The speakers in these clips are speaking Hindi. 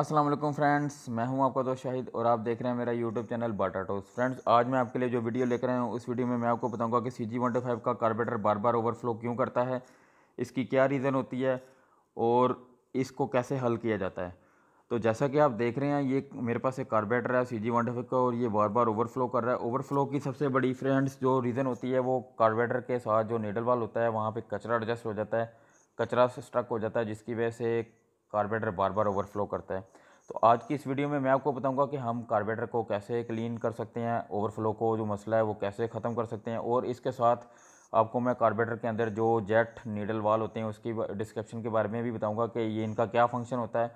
अस्सलाम वालेकुम फ्रेंड्स मैं हूं आपका दोस्त शाहिद और आप देख रहे हैं मेरा यूट्यूब चैनल बाटा टोस फ्रेंड्स आज मैं आपके लिए जो वीडियो लेकर आया हूं उस वीडियो में मैं आपको बताऊंगा कि सी जी वन फाइव का कार्बेटर बार बार ओवरफ्लो क्यों करता है इसकी क्या रीज़न होती है और इसको कैसे हल किया जाता है तो जैसा कि आप देख रहे हैं ये मेरे पास एक कार्बेटर है सी जी वन का और ये बार बार ओवरफ्लो कर रहा है ओवरफ्लो की सबसे बड़ी फ्रेंड्स जो रीज़न होती है वो कार्बेटर के साथ जो नेडल वाल होता है वहाँ पर कचरा एडजस्ट हो जाता है कचरा स्ट्रक हो जाता है जिसकी वजह से कार्बेटर बार बार ओवरफ्लो करता है तो आज की इस वीडियो में मैं आपको बताऊंगा कि हम कार्बेटर को कैसे क्लीन कर सकते हैं ओवरफ्लो को जो मसला है वो कैसे ख़त्म कर सकते हैं और इसके साथ आपको मैं कार्बेटर के अंदर जो जेट नीडल वाल होते हैं उसकी डिस्क्रिप्शन के बारे में भी बताऊँगा कि ये इनका क्या फंक्शन होता है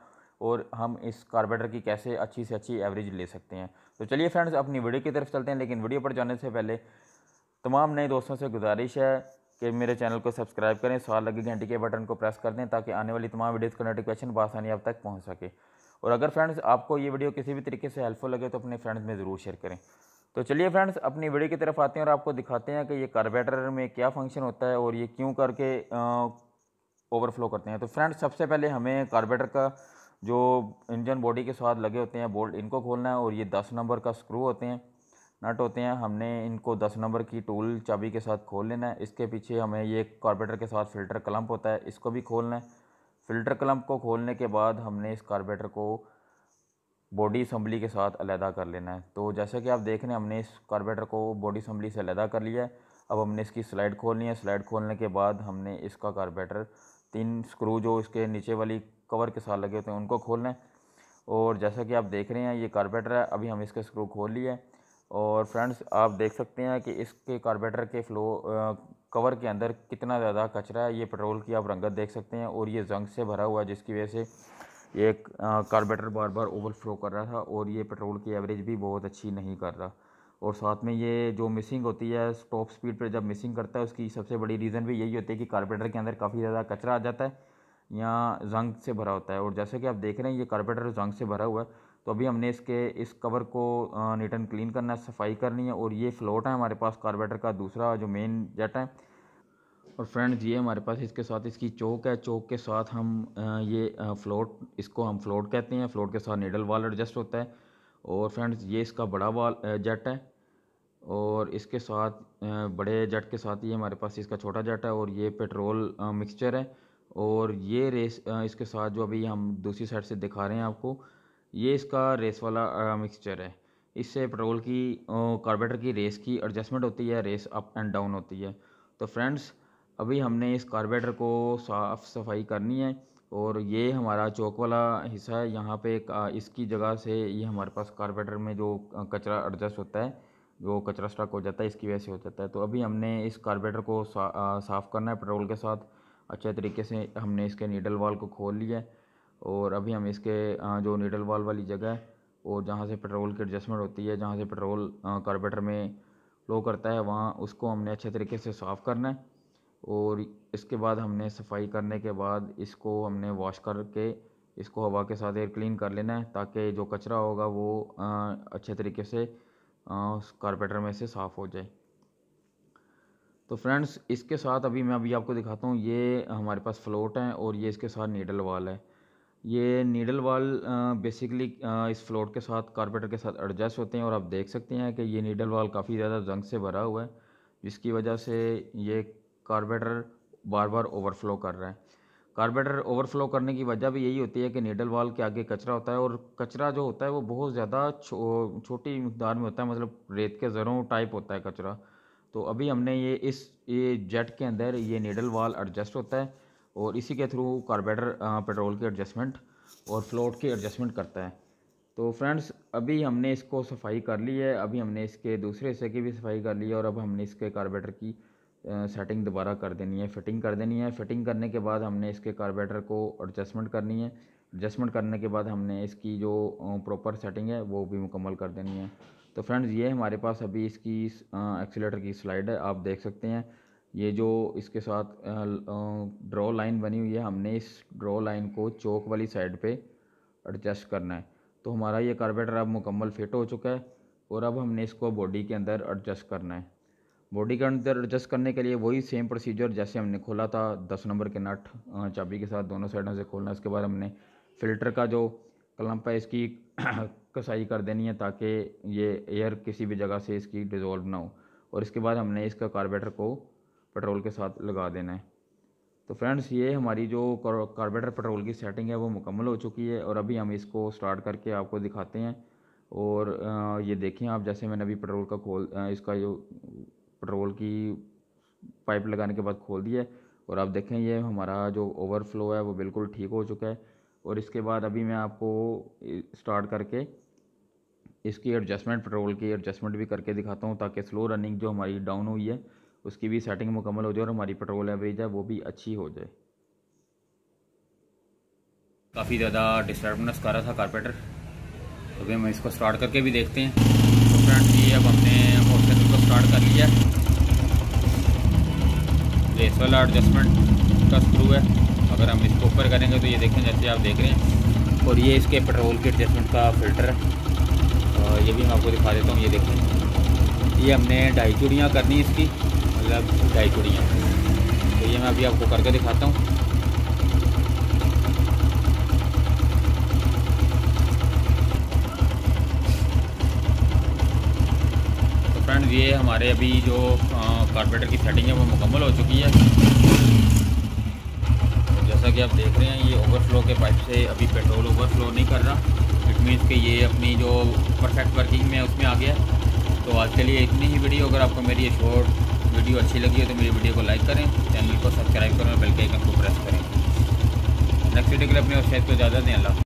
और हम इस कार्बेटर की कैसे अच्छी से अच्छी एवरेज ले सकते हैं तो चलिए फ्रेंड्स अपनी वीडियो की तरफ चलते हैं लेकिन वीडियो पर जाने से पहले तमाम नए दोस्तों से गुजारिश है कि मेरे चैनल को सब्सक्राइब करें सवाल लगे घंटी के बटन को प्रेस कर दें ताकि आने वाली तमाम वीडियोज़ का नोटिफिकेशन बसानी आप तक पहुँच सके और अगर फ्रेंड्स आपको ये वीडियो किसी भी तरीके से हेल्पफुल लगे तो अपने फ्रेंड्स में ज़रूर शेयर करें तो चलिए फ्रेंड्स अपनी वीडियो की तरफ आते हैं और आपको दिखाते हैं कि ये कार्बेटर में क्या फंक्शन होता है और ये क्यों करके ओवरफ्लो करते हैं तो फ्रेंड्स सबसे पहले हमें कार्बेटर का जो इंजन बॉडी के साथ लगे होते हैं बोल्ट इनको खोलना है और ये दस नंबर का स्क्रू होते हैं नट होते हैं हमने इनको दस नंबर की टूल चाबी के साथ खोल लेना है इसके पीछे हमें ये कार्बेटर के साथ फ़िल्टर क्लम्प होता है इसको भी खोलना है फ़िल्टर क्लम्प को खोलने के बाद हमने इस कार्बेटर को बॉडी असम्बली के साथ अलहदा कर लेना है तो जैसा कि आप देख रहे हैं हमने इस कार्बेटर को बॉडी असम्बली से अलहदा कर लिया है अब हमने इसकी स्लाइड खोलनी है स्लाइड खोलने के बाद हमने इसका कार्बेटर तीन स्क्रू जो इसके नीचे वाली कवर के साथ लगे होते हैं उनको खोलना है और जैसा कि आप देख रहे हैं ये कार्बेटर है अभी हम इसका स्क्रू खोल लिया है और फ्रेंड्स आप देख सकते हैं कि इसके कार्बेटर के फ्लो कवर के अंदर कितना ज़्यादा कचरा है ये पेट्रोल की आप रंगत देख सकते हैं और ये जंग से भरा हुआ है जिसकी वजह से ये कार्बेटर बार बार ओवरफ्लो कर रहा था और ये पेट्रोल की एवरेज भी बहुत अच्छी नहीं कर रहा और साथ में ये जो मिसिंग होती है टॉप स्पीड पर जब मिसिंग करता है उसकी सबसे बड़ी रीज़न भी यही होती है कि कार्बेटर के अंदर काफ़ी ज़्यादा कचरा आ जाता है या जंग से भरा होता है और जैसे कि आप देख रहे हैं ये कार्बेटर जंग से भरा हुआ है तो अभी हमने इसके इस कवर को नीट एंड क्लीन करना है सफाई करनी है और ये फ्लोट है हमारे पास कार्बेटर का दूसरा जो मेन जेट है और फ्रेंड्स ये हमारे पास इसके साथ इसकी चौक है चौक के साथ हम ये फ्लोट इसको हम फ्लोट कहते हैं फ्लोट के साथ नीडल वाल एडजस्ट होता है और फ्रेंड्स ये इसका बड़ा वाल जेट है और इसके साथ बड़े जेट के साथ ये हमारे पास इसका छोटा जेट है और ये पेट्रोल मिक्सचर है और ये रेस इसके साथ जो अभी हम दूसरी साइड से दिखा रहे हैं आपको ये इसका रेस वाला मिक्सचर है इससे पेट्रोल की कार्बेटर की रेस की एडजस्टमेंट होती है रेस अप एंड डाउन होती है तो फ्रेंड्स अभी हमने इस कार्बेटर को साफ़ सफाई करनी है और ये हमारा चौक वाला हिस्सा है यहाँ पे इसकी जगह से ये हमारे पास कार्बेटर में जो कचरा एडजस्ट होता है जो कचरा स्टक हो जाता है इसकी वजह से हो जाता है तो अभी हमने इस कार्बेटर को साफ़ करना है पेट्रोल के साथ अच्छे तरीके से हमने इसके नीडल वाल को खोल लिया है और अभी हम इसके जो नीडल वाल वाली जगह है और जहाँ से पेट्रोल की एडजस्टमेंट होती है जहाँ से पेट्रोल कार्बेटर में फ्लो करता है वहाँ उसको हमने अच्छे तरीके से साफ़ करना है और इसके बाद हमने सफाई करने के बाद इसको हमने वॉश करके इसको हवा के साथ एयर क्लीन कर लेना है ताकि जो कचरा होगा वो अच्छे तरीके से उस कारपेटर में से साफ़ हो जाए तो फ्रेंड्स इसके साथ अभी मैं अभी आपको दिखाता हूँ ये हमारे पास फ्लोट हैं और ये इसके साथ नीडल वाल है ये नीडल वाल बेसिकली इस फ्लोट के साथ कारपेटर के साथ एडजस्ट होते हैं और आप देख सकते हैं कि ये नीडल वाल काफ़ी ज़्यादा जंग से भरा हुआ है जिसकी वजह से ये कारपेटर बार बार ओवरफ्लो कर रहा है कारपेटर ओवरफ्लो करने की वजह भी यही होती है कि नीडल वाल के आगे कचरा होता है और कचरा जो होता है वो बहुत ज़्यादा छो, छोटी मकदार में होता है मतलब रेत के ज़रों टाइप होता है कचरा तो अभी हमने ये इस ये जेट के अंदर ये नीडल वाल एडजस्ट होता है और इसी के थ्रू कार्बेटर पेट्रोल के एडजस्टमेंट और फ्लोट की एडजस्टमेंट करता है तो फ्रेंड्स अभी हमने इसको सफाई कर ली है अभी हमने इसके दूसरे हिस्से की भी सफाई कर ली है और अब हमने इसके कार्बेटर की सेटिंग दोबारा कर देनी है फिटिंग कर देनी है फिटिंग करने के बाद हमने इसके कार्बेटर को एडजस्टमेंट करनी है एडजस्टमेंट करने के बाद हमने इसकी जो प्रॉपर सेटिंग है वो भी मुकम्मल कर देनी है तो फ्रेंड्स ये हमारे पास अभी इसकी एक्सीटर की स्लाइड है आप देख सकते हैं ये जो इसके साथ ड्रॉ लाइन बनी हुई है हमने इस ड्रॉ लाइन को चौक वाली साइड पे एडजस्ट करना है तो हमारा ये कार्बेटर अब मुकम्मल फिट हो चुका है और अब हमने इसको बॉडी के अंदर एडजस्ट करना है बॉडी के अंदर एडजस्ट करने के लिए वही सेम प्रोसीजर जैसे हमने खोला था दस नंबर के नट चाबी के साथ दोनों साइडों से खोलना उसके बाद हमने फ़िल्टर का जो क्लम्प है इसकी कसाई कर देनी है ताकि ये एयर किसी भी जगह से इसकी डिज़ोल्व ना हो और इसके बाद हमने इसका कार्बेटर को पेट्रोल के साथ लगा देना है तो फ्रेंड्स ये हमारी जो कार्बेटर पेट्रोल की सेटिंग है वो मुकम्मल हो चुकी है और अभी हम इसको स्टार्ट करके आपको दिखाते हैं और ये देखें आप जैसे मैंने अभी पेट्रोल का खोल इसका जो पेट्रोल की पाइप लगाने के बाद खोल दिया है और आप देखें ये हमारा जो ओवरफ्लो है वो बिल्कुल ठीक हो चुका है और इसके बाद अभी मैं आपको स्टार्ट करके इसकी एडजस्टमेंट पेट्रोल की एडजस्टमेंट भी करके दिखाता हूँ ताकि स्लो रनिंग जो हमारी डाउन हुई है उसकी भी सेटिंग मुकम्मल हो जाए और हमारी पेट्रोल एवरेज है वो भी अच्छी हो जाए काफ़ी ज़्यादा डिस्टर्बनेस कर रहा था कारपेटर तो हम इसको स्टार्ट करके भी देखते हैं तो फ्रेंड जी अब हमने मोटरसाइकिल को स्टार्ट कर लिया रेस वाला एडजस्टमेंट का स्क्रू है अगर हम इसको ऊपर करेंगे तो ये देखें जैसे आप देख रहे हैं और ये इसके पेट्रोल के एडजस्टमेंट का फिल्टर है और ये भी मैं आपको दिखा देता हूँ ये देखें ये हमने ढाई चूड़ियाँ करनी इसकी मतलब ढाई चूड़ियाँ तो ये मैं अभी आपको करके दिखाता हूँ तो फ्रेंड्स ये हमारे अभी जो कारपेटर की सेटिंग है वो मुकम्मल हो चुकी है जैसा कि आप देख रहे हैं ये ओवरफ्लो के पाइप से अभी पेट्रोल ओवरफ्लो नहीं कर रहा इट मीन्स कि ये अपनी जो परफेक्ट वर्किंग में उसमें आ गया तो आज के लिए इतनी ही वीडियो अगर आपको मेरी ये शॉर्ट वीडियो अच्छी लगी हो तो मेरी वीडियो को लाइक करें चैनल को सब्सक्राइब करें और बेल के आइकन को प्रेस करें नेक्स्ट वीडियो के लिए अपने शेयर को ज़्यादा दें अल्लाह